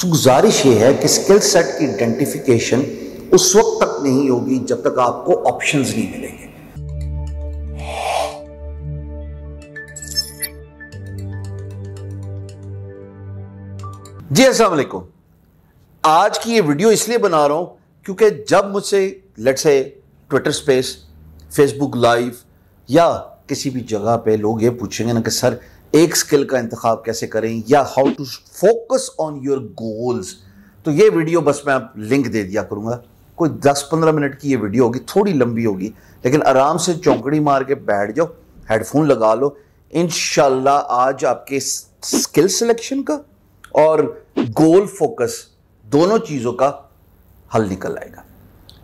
सो गुजारिश ये है कि स्किल सेट की आइडेंटिफिकेशन उस वक्त तक नहीं होगी जब तक आपको ऑप्शंस नहीं मिलेंगे जी असल आज की ये वीडियो इसलिए बना रहा हूं क्योंकि जब मुझसे let's say Twitter space Facebook live या किसी भी जगह पे लोग ये पूछेंगे ना कि सर एक स्किल का इंतखब कैसे करें या how to focus on your goals तो ये वीडियो बस मैं आप लिंक दे दिया करूंगा कोई 10-15 मिनट की ये वीडियो होगी थोड़ी लंबी होगी लेकिन आराम से चौकड़ी मार के बैठ जाओ हेडफोन लगा लो इन आज आपके स्किल सिलेक्शन का और गोल फोकस दोनों चीज़ों का हल निकल आएगा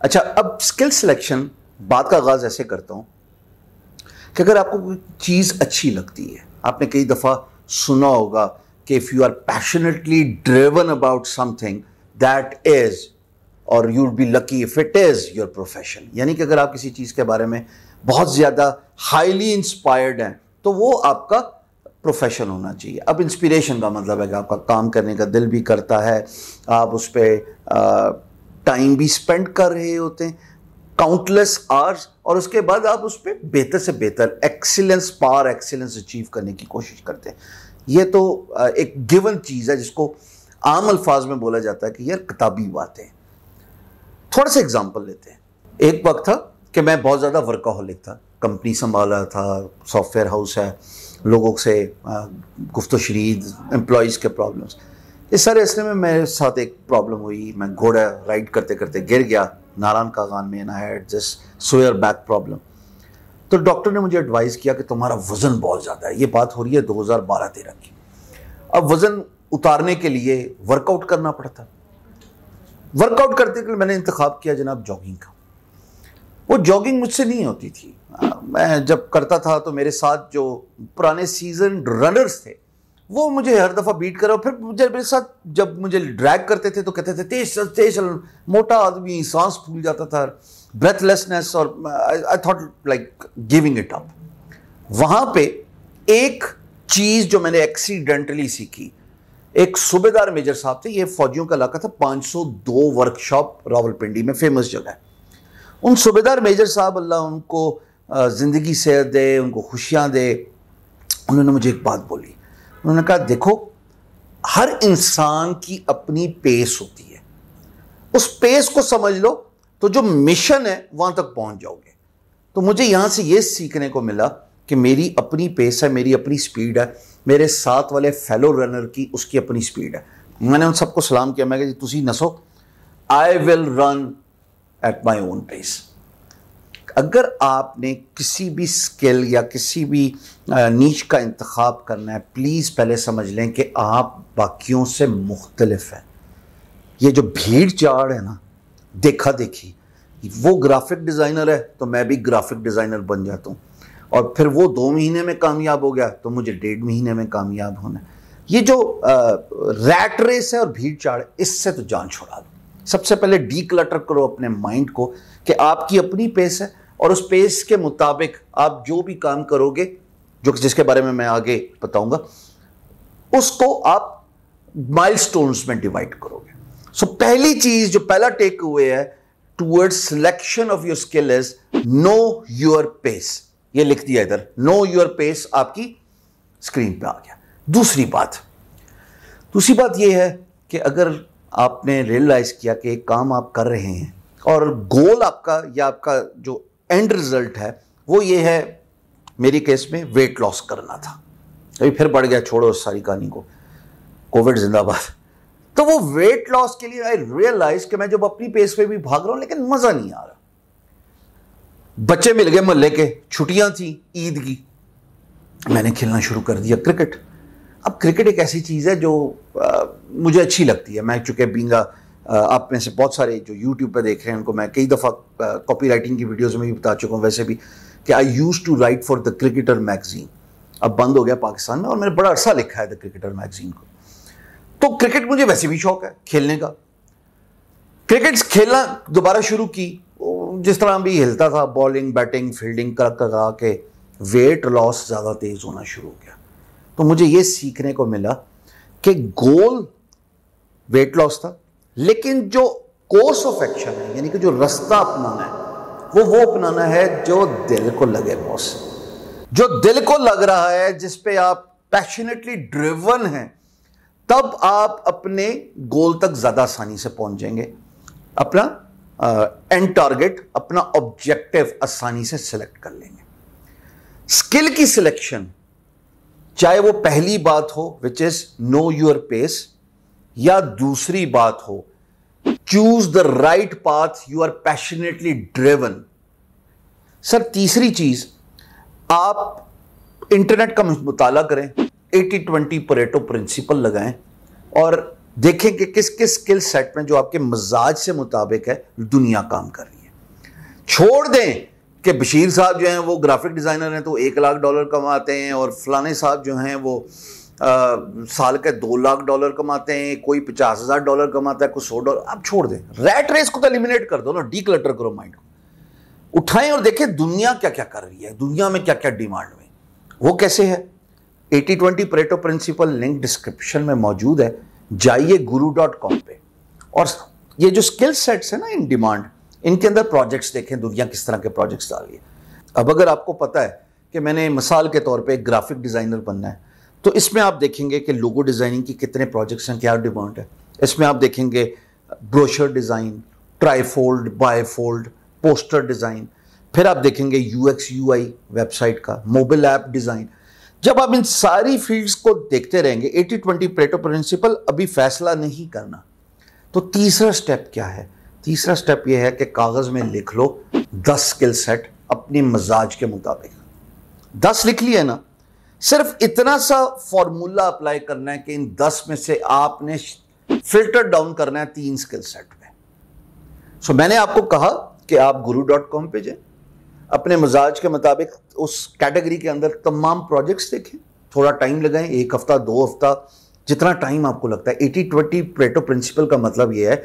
अच्छा अब स्किल सिलेक्शन बात का आगाज़ ऐसे करता हूँ कि अगर आपको कोई चीज़ अच्छी लगती है आपने कई दफ़ा सुना होगा कि if you are passionately driven about something that is और you be lucky if it is your profession यानी कि अगर आप किसी चीज़ के बारे में बहुत ज़्यादा हाईली इंस्पायर्ड हैं तो वो आपका प्रोफेशन होना चाहिए अब इंस्पिरेशन का मतलब है कि आपका काम करने का दिल भी करता है आप उस पर टाइम भी स्पेंड कर रहे होते हैं काउंटलेस आवर्स और उसके बाद आप उस पर बेहतर से बेहतर एक्सीलेंस पार एक्सीलेंस अचीव करने की कोशिश करते हैं ये तो एक गिवन चीज़ है जिसको आम अल्फाज में बोला जाता है कि यार किताबी बातें थोड़ा सा एग्जाम्पल लेते हैं एक वक्त था कि मैं बहुत ज़्यादा वर्काहोलिक था कंपनी संभाल रहा था सॉफ्टवेयर हाउस है लोगों से गुफ्त शरीद एम्प्लॉज के प्रॉब्लम्स इस सारे रस्ते में मेरे साथ एक प्रॉब्लम हुई मैं घोड़ा राइड करते करते गिर गया नारायण कागान में had just sore back problem तो डॉक्टर ने मुझे एडवाइस किया कि तुम्हारा वज़न बहुत ज़्यादा है ये बात हो रही है 2012 तेरह की अब वज़न उतारने के लिए वर्कआउट करना पड़ता वर्कआउट करते के लिए मैंने इंतखब किया जनाब जॉगिंग का वो जॉगिंग मुझसे नहीं होती थी मैं जब करता था तो मेरे साथ जो पुराने सीजन रनर्स थे वो मुझे हर दफ़ा बीट करो फिर मुझे मेरे साथ जब मुझे ड्रैग करते थे तो कहते थे तेज चल तेज चल मोटा आदमी सांस फूल जाता था ब्रेथलेसनेस और I thought like giving it up वहाँ पे एक चीज़ जो मैंने एक्सीडेंटली सीखी एक सूबेदार मेजर साहब थे ये फौजियों का इलाका था 502 वर्कशॉप रावलपिंडी में फेमस जगह है उन सूबेदार मेजर साहब अल्लाह उनको ज़िंदगी सेहत दे उनको खुशियाँ दे उन्होंने मुझे एक बात बोली उन्होंने कहा देखो हर इंसान की अपनी पेस होती है उस पेस को समझ लो तो जो मिशन है वहां तक पहुंच जाओगे तो मुझे यहां से ये सीखने को मिला कि मेरी अपनी पेस है मेरी अपनी स्पीड है मेरे साथ वाले फेलो रनर की उसकी अपनी स्पीड है मैंने उन सबको सलाम किया मैं कि तुम नसो I will run at my own pace अगर आपने किसी भी स्किल या किसी भी नीच का इंतखब करना है प्लीज़ पहले समझ लें कि आप बाकियों से मुख्तलफ हैं ये जो भीड़ चाड़ है ना देखा देखी वो ग्राफिक डिज़ाइनर है तो मैं भी ग्राफिक डिज़ाइनर बन जाता हूँ और फिर वो दो महीने में कामयाब हो गया तो मुझे डेढ़ महीने में कामयाब होना है ये जो रैट रेस है और भीड़ चाड़ इससे तो जान छोड़ा दो सबसे पहले डी क्लटर करो अपने माइंड को कि आपकी अपनी पेस है और उस पेस के मुताबिक आप जो भी काम करोगे जो जिसके बारे में मैं आगे बताऊंगा उसको आप माइलस्टोन्स में डिवाइड करोगे सो so, पहली चीज जो पहला टेक हुए है toward selection of your skill is know your pace ये लिख दिया इधर नो योर पेस आपकी स्क्रीन पे आ गया दूसरी बात दूसरी बात यह है कि अगर आपने रियलाइज किया कि एक काम आप कर रहे हैं और गोल आपका या आपका जो एंड रिजल्ट है वो ये है मेरे केस में वेट लॉस करना था अभी फिर बढ़ गया छोड़ो उस सारी कहानी को कोविड जिंदाबाद तो वो वेट लॉस के लिए आई रियलाइज कि मैं जब अपनी पेस पे भी भाग रहा हूं लेकिन मज़ा नहीं आ रहा बच्चे मिल गए मोहल्ले के छुट्टियां थी ईद की मैंने खेलना शुरू कर दिया क्रिकेट अब क्रिकेट एक ऐसी चीज़ है जो आ, मुझे अच्छी लगती है मैं चूंकि बींगा आप में से बहुत सारे जो यूट्यूब पर देख रहे हैं उनको मैं कई दफ़ा कॉपी राइटिंग की वीडियोज़ में भी बता चुका हूँ वैसे भी कि I use to write for the cricketer magazine अब बंद हो गया पाकिस्तान में और मैंने बड़ा अरसा लिखा है द क्रिकेटर मैगज़ीन को तो क्रिकेट मुझे वैसे भी शौक है खेलने का क्रिकेट खेलना दोबारा शुरू की जिस तरह भी हिलता था बॉलिंग बैटिंग फील्डिंग कर करा के वेट लॉस ज़्यादा तेज़ होना शुरू हो गया तो मुझे ये सीखने को मिला कि गोल वेट लॉस था लेकिन जो कोर्स ऑफ एक्शन है यानी कि जो रास्ता अपनाना है वो वो अपनाना है जो दिल को लगे बॉस जो दिल को लग रहा है जिस पे आप पैशनेटली ड्रिवन हैं तब आप अपने गोल तक ज़्यादा आसानी से पहुंच जाएंगे अपना एंड टारगेट अपना ऑब्जेक्टिव आसानी से सिलेक्ट कर लेंगे स्किल की सिलेक्शन चाहे वो पहली बात हो which is know your pace या दूसरी बात हो choose the right path you are passionately driven sir तीसरी चीज आप इंटरनेट का मुताला करें 80 ट्वेंटी परेटो प्रिंसिपल लगाएं और देखें कि किस किस स्किल सेट में जो आपके मजाज से मुताबिक है दुनिया काम कर रही है छोड़ दें कि बशीर साहब जो हैं वो ग्राफिक डिज़ाइनर हैं तो एक लाख डॉलर कमाते हैं और फलाने साहब जो हैं वो आ, साल के दो लाख डॉलर कमाते हैं कोई पचास हज़ार डॉलर कमाता है कोई सौ डॉलर आप छोड़ दें रेट रेस को तो एलिमिनेट कर दो ना डी क्लटर करो माइंड को उठाएं और देखें दुनिया क्या क्या कर रही है दुनिया में क्या क्या डिमांड में वो कैसे है eighty twenty Pareto principle link description में मौजूद है जाइए गुरु डॉट कॉम पर और ये जो स्किल सेट्स है ना इन डिमांड इनके अंदर प्रोजेक्ट्स देखें दुनिया किस तरह के प्रोजेक्ट्स है अब अगर आपको पता है कि मैंने मिसाल के तौर पे एक ग्राफिक डिज़ाइनर बनना है तो इसमें आप देखेंगे कि लोगो डिज़ाइनिंग की कितने प्रोजेक्ट्स हैं क्या डिमांड है इसमें आप देखेंगे brochure design trifold bifold poster design फिर आप देखेंगे U X U I website का मोबाइल ऐप डिज़ाइन जब आप इन सारी फील्ड्स को देखते रहेंगे एटी ट्वेंटी प्लेटो प्रिंसिपल अभी फैसला नहीं करना तो तीसरा स्टेप क्या है तीसरा स्टेप यह है कि कागज़ में लिख लो दस स्किल सेट अपने मजाज के मुताबिक दस लिख लिए ना सिर्फ इतना सा फॉर्मूला अप्लाई करना है कि इन दस में से आपने फिल्टर डाउन करना है तीन स्किल सेट में सो so, मैंने आपको कहा कि आप गुरु डॉट कॉम पर जाए अपने मिजाज के मुताबिक उस कैटेगरी के अंदर तमाम प्रोजेक्ट्स देखें थोड़ा टाइम लगाएं एक हफ्ता दो हफ्ता जितना टाइम आपको लगता है एटी ट्वेंटी प्लेटो प्रिंसिपल का मतलब यह है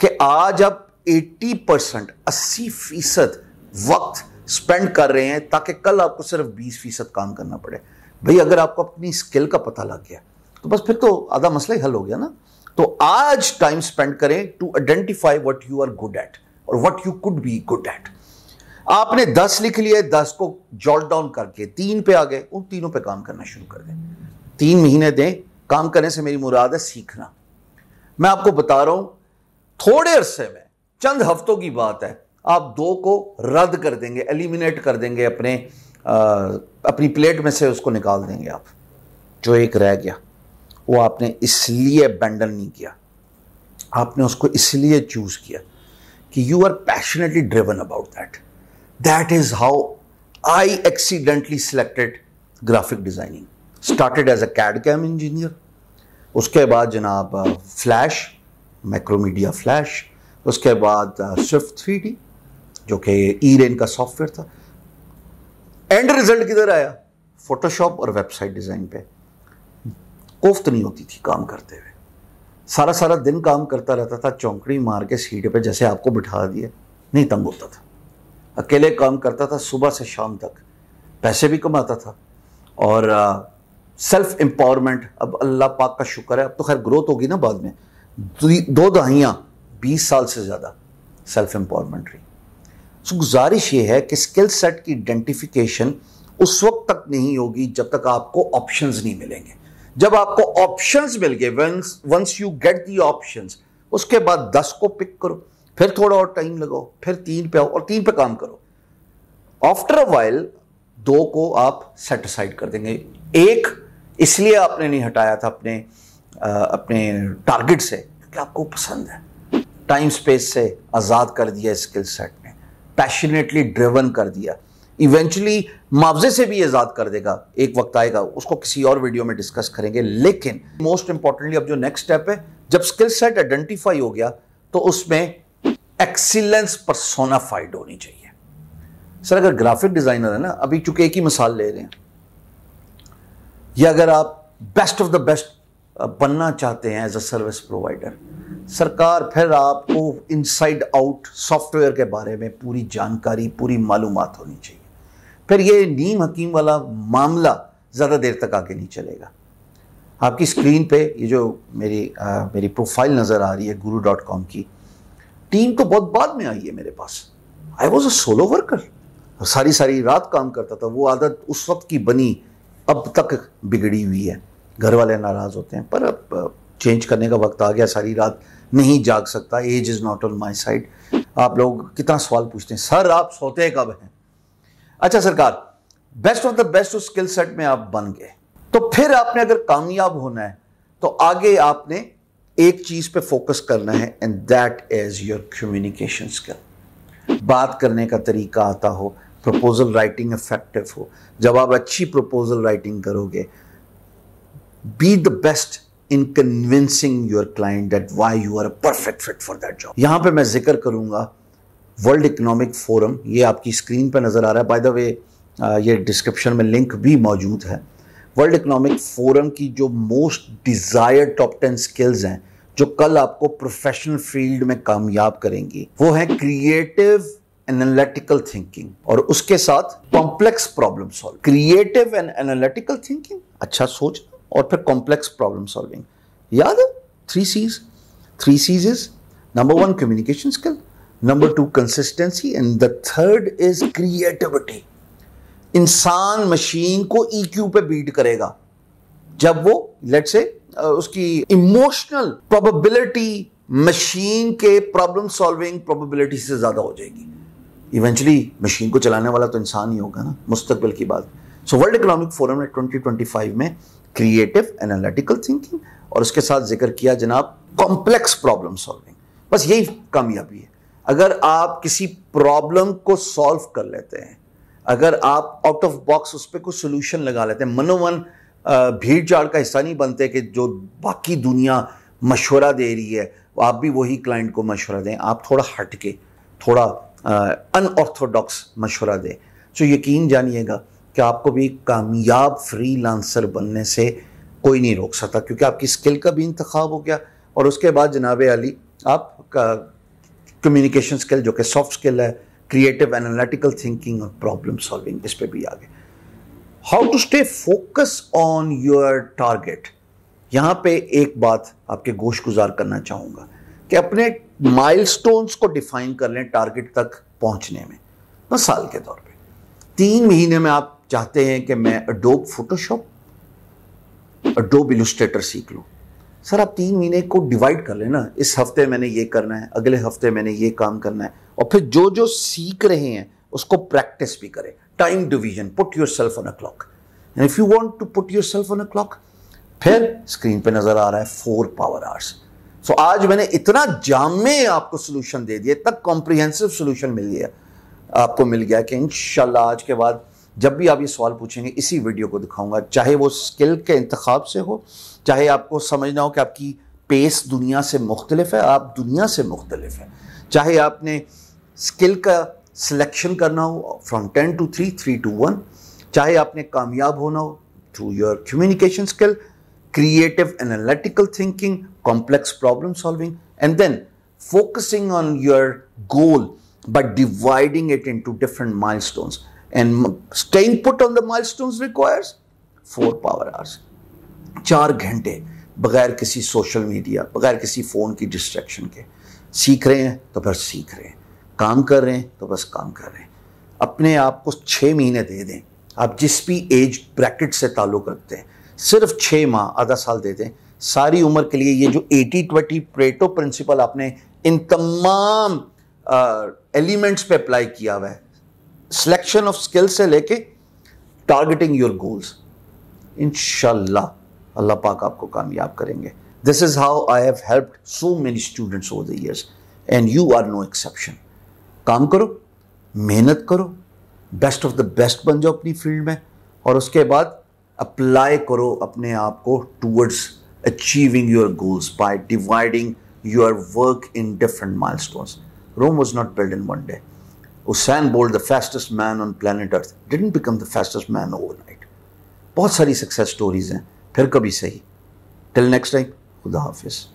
कि आज आप एट्टी परसेंट अस्सी फीसद वक्त स्पेंड कर रहे हैं ताकि कल आपको सिर्फ बीस फीसद काम करना पड़े भाई अगर आपको अपनी स्किल का पता लग गया तो बस फिर तो आधा मसला ही हल हो गया ना तो आज टाइम स्पेंड करें to identify what you are good at और what you could be good at आपने दस लिख लिए दस को जॉट डाउन करके तीन पे आ गए उन तीनों पे काम करना शुरू कर दें तीन महीने दें काम करने से मेरी मुराद है सीखना मैं आपको बता रहा हूं थोड़े अरसे में चंद हफ्तों की बात है आप दो को रद्द कर देंगे एलिमिनेट कर देंगे अपने आ, अपनी प्लेट में से उसको निकाल देंगे आप जो एक रह गया वो आपने इसलिए बैंडल नहीं किया आपने उसको इसलिए चूज़ किया कि you are passionately driven about that that is how I accidentally selected graphic designing started as a CAD CAM engineer उसके बाद जनाब फ्लैश माइक्रोमीडिया फ्लैश उसके बाद स्विफ्ट थ्री डी जो कि ई रेन का सॉफ्टवेयर था एंड रिजल्ट किधर आया फोटोशॉप और वेबसाइट डिज़ाइन पे कोफ्त नहीं होती थी काम करते हुए सारा सारा दिन काम करता रहता था चौंकड़ी मार के सीट पे जैसे आपको बिठा दिया नहीं तंग होता था अकेले काम करता था सुबह से शाम तक पैसे भी कमाता था और सेल्फ एम्पावरमेंट अब अल्लाह पाक का शुक्र है अब तो खैर ग्रोथ होगी ना बाद में दो दहाइयाँ बीस साल से ज़्यादा सेल्फ एम्पावरमेंट रही सो गुजारिश ये है कि स्किल सेट की आइडेंटिफिकेशन उस वक्त तक नहीं होगी जब तक आपको ऑप्शंस नहीं मिलेंगे जब आपको ऑप्शंस मिल गए once you get the options उसके बाद दस को पिक करो फिर थोड़ा और टाइम लगाओ फिर तीन पे आओ और तीन पे काम करो आफ्टर अ वाइल दो को आप सेटिसाइड कर देंगे एक इसलिए आपने नहीं हटाया था अपने आ, अपने टारगेट से क्योंकि आपको पसंद है टाइम स्पेस से आज़ाद कर दिया स्किल सेट पैशनेटली ड्रिवन कर दिया इवेंचुअली मुआवजे से भी आज़ाद कर देगा एक वक्त आएगा उसको किसी और वीडियो में डिस्कस करेंगे लेकिन मोस्ट इंपॉर्टेंटली अब जो नेक्स्ट स्टेप है जब स्किल सेट आइडेंटिफाई हो गया तो उसमें एक्सीलेंस परसोनाफाइड होनी चाहिए सर अगर ग्राफिक डिज़ाइनर है ना अभी चूंकि एक ही मिसाल ले रहे हैं या अगर आप बेस्ट ऑफ द बेस्ट बनना चाहते हैं एज अ सर्विस प्रोवाइडर सरकार फिर आपको इनसाइड आउट सॉफ्टवेयर के बारे में पूरी जानकारी पूरी मालूम होनी चाहिए फिर ये नीम हकीम वाला मामला ज़्यादा देर तक आगे नहीं चलेगा आपकी स्क्रीन पे ये जो मेरी आ, मेरी प्रोफाइल नज़र आ रही है गुरु डॉट कॉम की टीम तो बहुत बाद में आई है मेरे पास I was a solo worker सारी सारी रात काम करता था वो आदत उस वक्त की बनी अब तक बिगड़ी हुई है घर वाले नाराज़ होते हैं पर अब चेंज करने का वक्त आ गया सारी रात नहीं जाग सकता age is not on my side आप लोग कितना सवाल पूछते हैं सर आप सोते कब हैं अच्छा सरकार बेस्ट ऑफ द बेस्ट उस स्किल सेट में आप बन गए तो फिर आपने अगर कामयाब होना है तो आगे आपने एक चीज़ पे फोकस करना है and that is your communication skill बात करने का तरीका आता हो प्रपोजल राइटिंग इफेक्टिव हो जब आप अच्छी प्रपोजल राइटिंग करोगे be the best in convincing your client that why you are a perfect fit for that job यहां पर मैं जिक्र करूंगा वर्ल्ड इकोनॉमिक फोरम ये आपकी स्क्रीन पर नज़र आ रहा है बाय द वे ये डिस्क्रिप्शन में लिंक भी मौजूद है वर्ल्ड इकोनॉमिक फोरम की जो most desired top ten skills हैं जो कल आपको प्रोफेशनल फील्ड में कामयाब करेंगी वो है क्रिएटिव एनालिटिकल थिंकिंग और उसके साथ complex problem solve creative and analytical thinking अच्छा सोचना और फिर कॉम्प्लेक्स प्रॉब्लम सॉल्विंग याद है three Cs three Cs is number one communication skill number two consistency and the third is creativity इंसान मशीन को ईक्यू e पे बीट करेगा जब वो लेट से उसकी इमोशनल प्रोबेबिलिटी मशीन के प्रॉब्लम सॉल्विंग प्रोबेबिलिटी से ज़्यादा हो जाएगी इवेंचुअली मशीन को चलाने वाला तो इंसान ही होगा ना मुस्तकबिल की बात सो वर्ल्ड इकोनॉमिक फोरम ने 2025 में क्रिएटिव एनालिटिकल थिंकिंग और उसके साथ जिक्र किया जनाब कॉम्प्लेक्स प्रॉब्लम सॉल्विंग बस यही कामयाबी है अगर आप किसी प्रॉब्लम को सॉल्व कर लेते हैं अगर आप आउट ऑफ बॉक्स उस पर कुछ सोल्यूशन लगा लेते हैं मनोमन भीड़ चाड़ का हिस्सा नहीं बनते कि जो बाकी दुनिया मशवरा दे रही है आप भी वही क्लाइंट को मशवरा दें आप थोड़ा हटके थोड़ा अनऑर्थोडॉक्स मशवरा दें तो यकीन जानिएगा कि आपको भी कामयाब फ्री लांसर बनने से कोई नहीं रोक सकता क्योंकि आपकी स्किल का भी इंतखब हो गया और उसके बाद जनाब अली आप कम्युनिकेशन स्किल जो कि सॉफ्ट स्किल है क्रिएटिव एनालिटिकल थिंकिंग और प्रॉब्लम सॉल्विंग इस पर भी आ गए how to stay focus on your target यहाँ पे एक बात आपके गोश गुजार करना चाहूँगा कि अपने माइलस्टोन्स को डिफाइन कर लें टारगेट तक पहुँचने में मिसाल के तौर पे तीन महीने में आप चाहते हैं कि मैं अडोब फोटोशॉप अडोब इलस्ट्रेटर सीख लूँ सर आप तीन महीने को डिवाइड कर लेना इस हफ्ते मैंने ये करना है अगले हफ्ते मैंने ये काम करना है और फिर जो जो सीख रहे हैं उसको प्रैक्टिस भी करें time division put your self on a clock and if you want to put your self on a clock फिर स्क्रीन पे नजर आ रहा है फोर पावर आर्स सो आज मैंने इतना जामे आपको सोल्यूशन दे दिया इतना कॉम्प्रीहेंसिव सोल्यूशन मिल गया आपको मिल गया कि इन आज के बाद जब भी आप ये सवाल पूछेंगे इसी वीडियो को दिखाऊंगा चाहे वो स्किल के इंतखब से हो चाहे आपको समझना हो कि आपकी पेस दुनिया से मुख्तलिफ है आप दुनिया से मुख्तलिफ है चाहे आपने स्किल का सिलेक्शन करना हो from ten to three three to one चाहे आपने कामयाब होना हो through your communication skill creative analytical thinking complex problem solving and then focusing on your goal but dividing it different mile milestones And staying put on the milestones requires four power hours चार घंटे बगैर किसी social media बगैर किसी phone की distraction के सीख रहे हैं तो बस सीख रहे हैं काम कर रहे हैं तो बस काम कर रहे हैं अपने आप को छः महीने दे दें आप जिस भी एज ब्रैकेट से ताल्लुक़ रखते हैं सिर्फ छः माह आधा साल दे दें सारी उम्र के लिए ये जो एटी ट्वेंटी प्रेटो प्रिंसिपल आपने इन तमाम एलिमेंट्स पे अप्लाई किया हुआ है सिलेक्शन ऑफ स्किल्स से लेके टारगेटिंग योर गोल्स इन अल्लाह पाक आपको कामयाब करेंगे this is how I have helped so many students over the years and you are no exception काम करो मेहनत करो बेस्ट ऑफ द बेस्ट बन जाओ अपनी फील्ड में और उसके बाद अप्लाई करो अपने आप को towards achieving your goals by dividing your work in different milestones Rome was not build in one day Usain Bolt, the fastest man on planet Earth, didn't become the fastest man overnight. बहुत सारी success stories हैं फिर कभी सही till next time खुदा हाफिज़